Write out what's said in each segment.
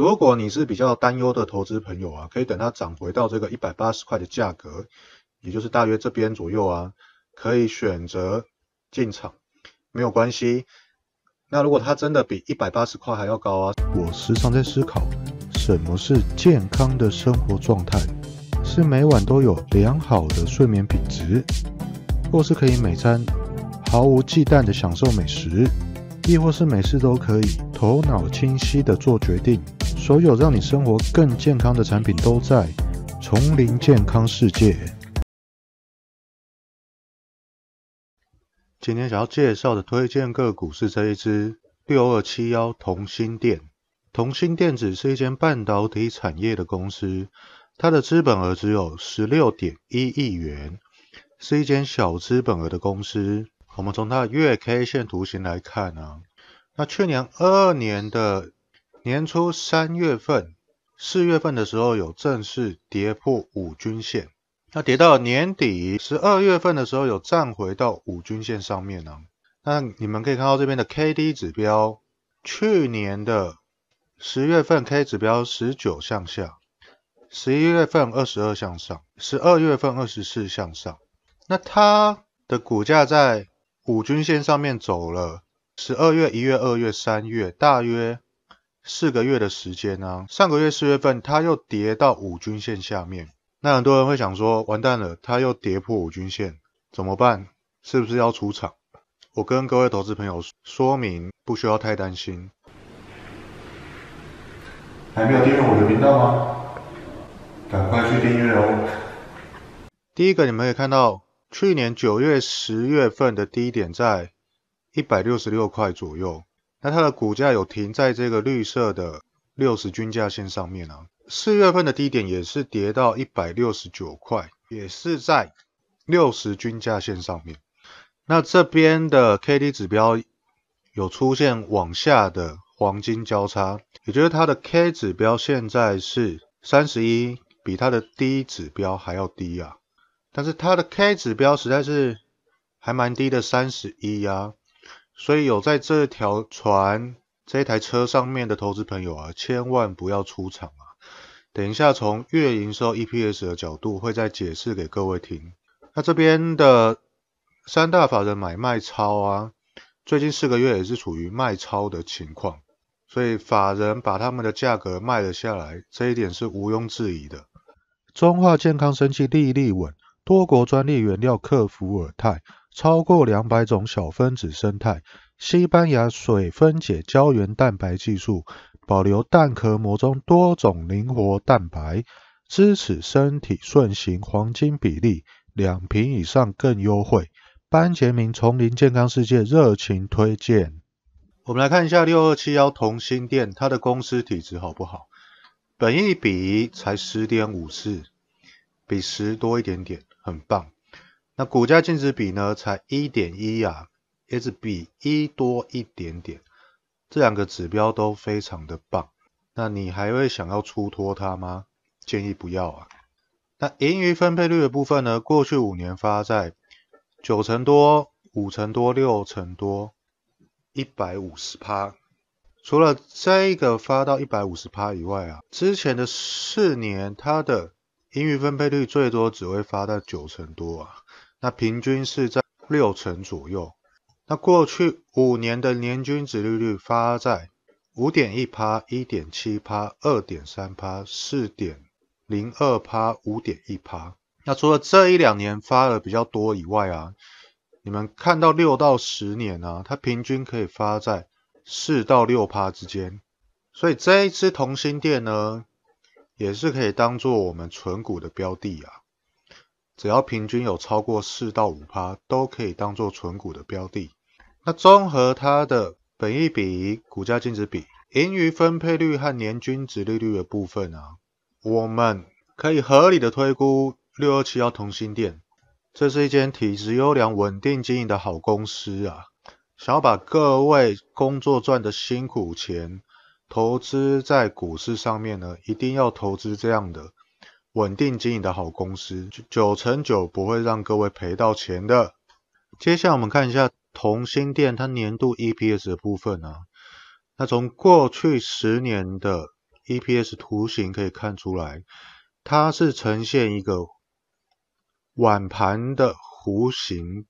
如果你是比较担忧的投资朋友啊，可以等它涨回到这个一百八十块的价格，也就是大约这边左右啊，可以选择进场，没有关系。那如果它真的比一百八十块还要高啊，我时常在思考，什么是健康的生活状态？是每晚都有良好的睡眠品质，或是可以每餐毫无忌惮的享受美食，亦或是每次都可以头脑清晰的做决定？所有让你生活更健康的产品都在丛林健康世界。今天想要介绍的推荐个股是这一只六二七幺同心电。同心电子是一间半导体产业的公司，它的资本额只有十六点一亿元，是一间小资本额的公司。我们从它的月 K 线图形来看啊，那去年二年的。年初三月份、四月份的时候有正式跌破五均线，那跌到年底十二月份的时候有站回到五均线上面呢。那你们可以看到这边的 K D 指标，去年的十月份 K 指标十九向下，十一月份二十二向上，十二月份二十四向上。那它的股价在五均线上面走了十二月、一月、二月、三月，大约。四个月的时间呢，上个月四月份它又跌到五均线下面，那很多人会想说，完蛋了，它又跌破五均线，怎么办？是不是要出场？我跟各位投资朋友说明，不需要太担心。还没有订阅我频道吗？赶快去订阅哦。第一个，你们可以看到，去年九月十月份的低点在一百六十六块左右。那它的股价有停在这个绿色的六十均价线上面啊，四月份的低点也是跌到一百六十九块，也是在六十均价线上面。那这边的 K D 指标有出现往下的黄金交叉，也就是它的 K 指标现在是三十一，比它的 D 指标还要低啊。但是它的 K 指标实在是还蛮低的，三十一啊。所以有在这条船、这台车上面的投资朋友啊，千万不要出场啊！等一下从月营收 EPS 的角度，会再解释给各位听。那这边的三大法人买卖超啊，最近四个月也是处于卖超的情况，所以法人把他们的价格卖了下来，这一点是毋庸置疑的。中化健康生息利利稳，多国专利原料克福尔泰。超过两百种小分子生态，西班牙水分解胶原蛋白技术，保留蛋壳膜中多种灵活蛋白，支持身体顺行黄金比例。两瓶以上更优惠。班杰明丛林健康世界热情推荐。我们来看一下六二七幺同心店，它的公司体质好不好？本益比才十点五四，比十多一点点，很棒。那股价净值比呢？才一点一啊，只比一多一点点。这两个指标都非常的棒。那你还会想要出脱它吗？建议不要啊。那盈余分配率的部分呢？过去五年发在九成多、五成多、六成多、一百五十趴。除了这个发到一百五十趴以外啊，之前的四年它的盈余分配率最多只会发到九成多啊。那平均是在六成左右。那过去五年的年均值利率发在五点一趴、一点七趴、二点三趴、四点零二趴、五点一趴。那除了这一两年发的比较多以外啊，你们看到六到十年啊，它平均可以发在四到六趴之间。所以这一支同心店呢，也是可以当做我们存股的标的啊。只要平均有超过四到五趴，都可以当做存股的标的。那综合它的本益比、股价净值比、盈余分配率和年均值利率的部分啊，我们可以合理的推估六二七幺同心店，这是一间体质优良、稳定经营的好公司啊。想要把各位工作赚的辛苦钱投资在股市上面呢，一定要投资这样的。稳定经营的好公司，九成九不会让各位赔到钱的。接下来我们看一下同心店它年度 EPS 的部分啊。那从过去十年的 EPS 图形可以看出来，它是呈现一个碗盘的弧形。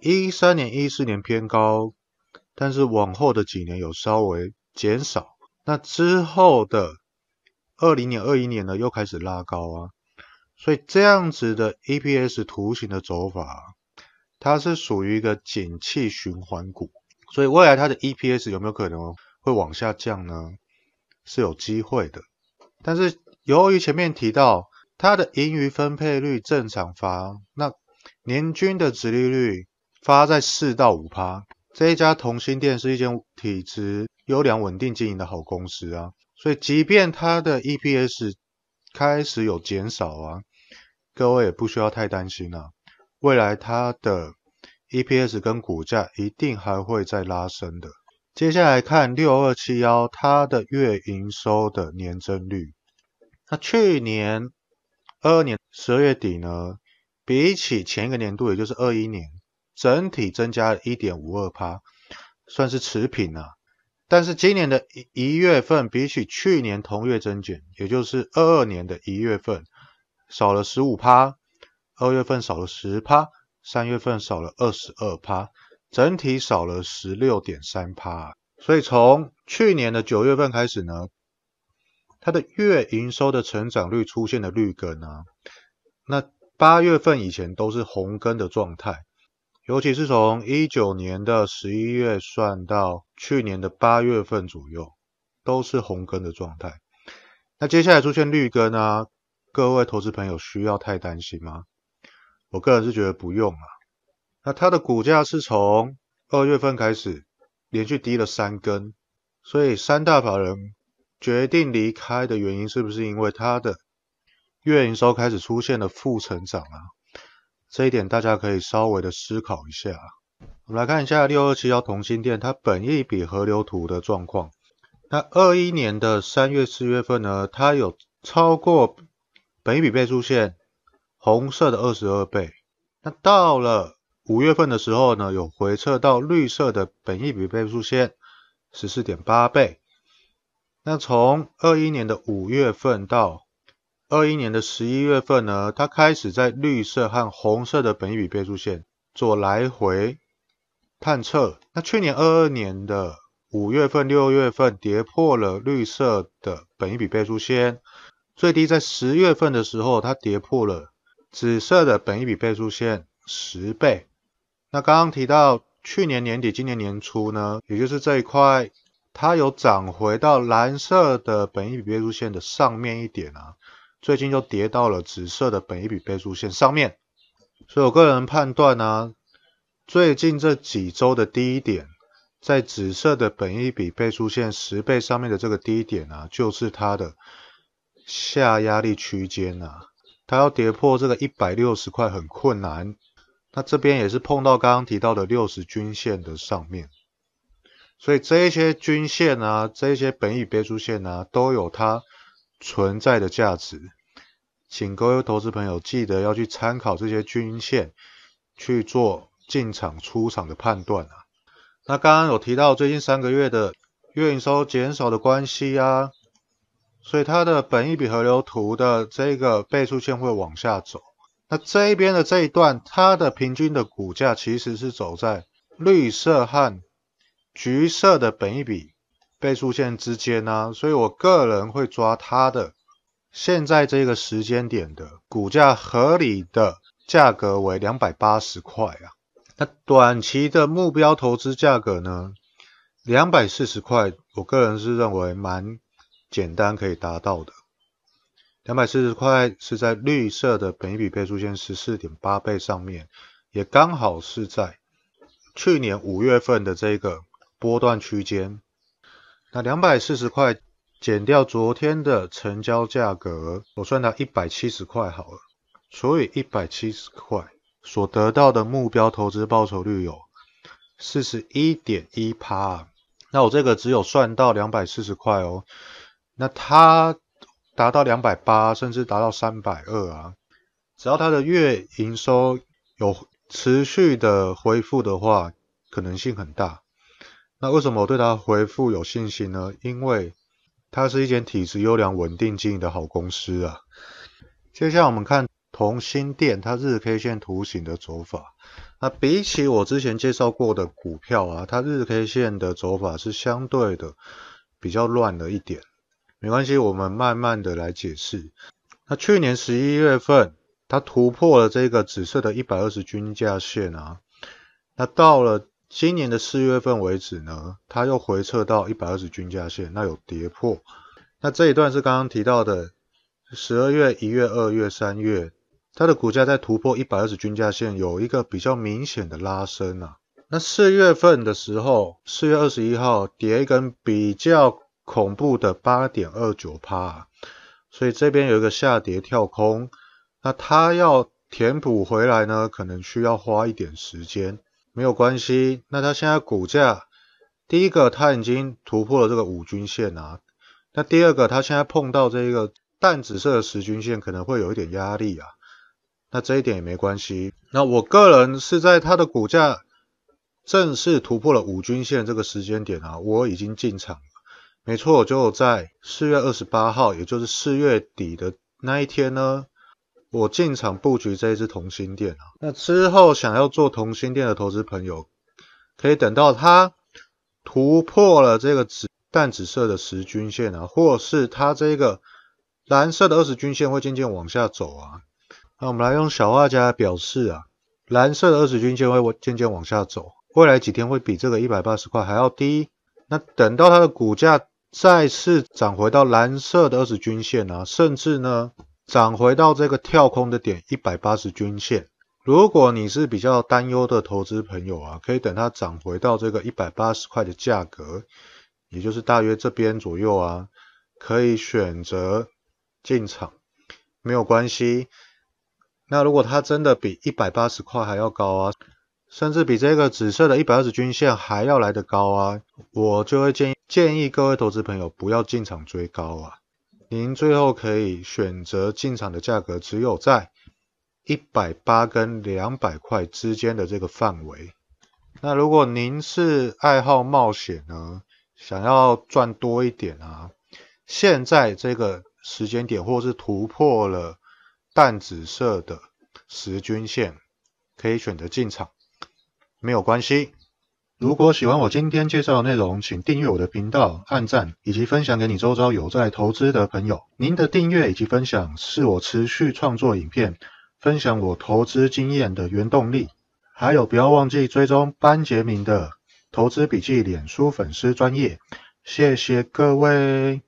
一三年、一四年偏高，但是往后的几年有稍微减少。那之后的二零年、二一年呢，又开始拉高啊，所以这样子的 EPS 图形的走法，它是属于一个景气循环股，所以未来它的 EPS 有没有可能会往下降呢？是有机会的，但是由于前面提到它的盈余分配率正常发，那年均的殖利率发在四到五趴，这一家同心店是一间体质优良、稳定经营的好公司啊。所以，即便它的 EPS 开始有减少啊，各位也不需要太担心啊。未来它的 EPS 跟股价一定还会再拉升的。接下来看六二七幺，它的月营收的年增率，那去年二年十二月底呢，比起前一个年度，也就是二一年，整体增加了一点五二%，算是持平啊。但是今年的一一月份，比起去年同月增减，也就是二二年的一月份，少了十五趴，二月份少了十趴，三月份少了二十二趴，整体少了十六点三趴。所以从去年的九月份开始呢，它的月营收的成长率出现了绿根啊，那八月份以前都是红根的状态。尤其是从一九年的十一月算到去年的八月份左右，都是红根的状态。那接下来出现绿根啊，各位投资朋友需要太担心吗？我个人是觉得不用啊。那它的股价是从二月份开始连续低了三根，所以三大法人决定离开的原因是不是因为它的月营收开始出现了负成长啊？这一点大家可以稍微的思考一下。我们来看一下六二七幺同心店它本一笔合流图的状况。那二一年的三月、四月份呢，它有超过本一笔倍数线红色的二十二倍。那到了五月份的时候呢，有回撤到绿色的本一笔倍数线十四点八倍。那从二一年的五月份到二一年的十一月份呢，它开始在绿色和红色的本一笔备注线做来回探测。那去年二二年的五月份、六月份跌破了绿色的本一笔备注线，最低在十月份的时候，它跌破了紫色的本一笔备注线十倍。那刚刚提到去年年底、今年年初呢，也就是这一块，它有涨回到蓝色的本一笔备注线的上面一点啊。最近就跌到了紫色的本一笔备注线上面，所以我个人判断呢，最近这几周的低点，在紫色的本一笔备注线十倍上面的这个低点啊，就是它的下压力区间啊，它要跌破这个一百六十块很困难。那这边也是碰到刚刚提到的六十均线的上面，所以这些均线啊，这些本一倍备注线啊，都有它。存在的价值，请各位投资朋友记得要去参考这些均线去做进场、出场的判断啊。那刚刚有提到最近三个月的月营收减少的关系啊，所以它的本一笔河流图的这个倍数线会往下走。那这一边的这一段，它的平均的股价其实是走在绿色和橘色的本一笔。倍数线之间呢，所以我个人会抓它的现在这个时间点的股价合理的价格为两百八十块啊。那短期的目标投资价格呢，两百四十块，我个人是认为蛮简单可以达到的。两百四十块是在绿色的本一笔倍数线十四点八倍上面，也刚好是在去年五月份的这个波段区间。那两百四十块减掉昨天的成交价格，我算到一百七十块好了，除以一百七十块所得到的目标投资报酬率有四十一点一趴。那我这个只有算到两百四十块哦，那它达到两百八甚至达到三百二啊，只要它的月营收有持续的恢复的话，可能性很大。那为什么我对它回复有信心呢？因为它是一间体质优良、稳定经营的好公司啊。接下来我们看同心店，它日 K 线图形的走法。那比起我之前介绍过的股票啊，它日 K 线的走法是相对的比较乱了一点。没关系，我们慢慢的来解释。那去年十一月份，它突破了这个紫色的一百二十均价线啊。那到了。今年的四月份为止呢，它又回撤到一百二十均价线，那有跌破。那这一段是刚刚提到的十二月、一月、二月、三月，它的股价在突破一百二十均价线有一个比较明显的拉升啊。那四月份的时候，四月二十一号跌一根比较恐怖的八点二九帕，所以这边有一个下跌跳空，那它要填补回来呢，可能需要花一点时间。没有关系，那它现在股价，第一个它已经突破了这个五均线啊，那第二个它现在碰到这个淡紫色的十均线可能会有一点压力啊，那这一点也没关系，那我个人是在它的股价正式突破了五均线这个时间点啊，我已经进场了，没错，就在四月二十八号，也就是四月底的那一天呢。我进场布局这一只同心店啊，那之后想要做同心店的投资朋友，可以等到它突破了这个紫淡紫色的十均线啊，或是它这个蓝色的二十均线会渐渐往下走啊。那我们来用小画家表示啊，蓝色的二十均线会渐渐往下走，未来几天会比这个一百八十块还要低。那等到它的股价再次涨回到蓝色的二十均线啊，甚至呢。涨回到这个跳空的点一百八十均线，如果你是比较担忧的投资朋友啊，可以等它涨回到这个一百八十块的价格，也就是大约这边左右啊，可以选择进场，没有关系。那如果它真的比一百八十块还要高啊，甚至比这个紫色的一百二十均线还要来得高啊，我就会建议建议各位投资朋友不要进场追高啊。您最后可以选择进场的价格，只有在一百八跟两百块之间的这个范围。那如果您是爱好冒险呢，想要赚多一点啊，现在这个时间点或是突破了淡紫色的十均线，可以选择进场，没有关系。如果喜欢我今天介绍的内容，请订阅我的频道、按赞以及分享给你周遭有在投资的朋友。您的订阅以及分享是我持续创作影片、分享我投资经验的原动力。还有，不要忘记追踪班杰明的投资笔记脸书粉丝专业。谢谢各位。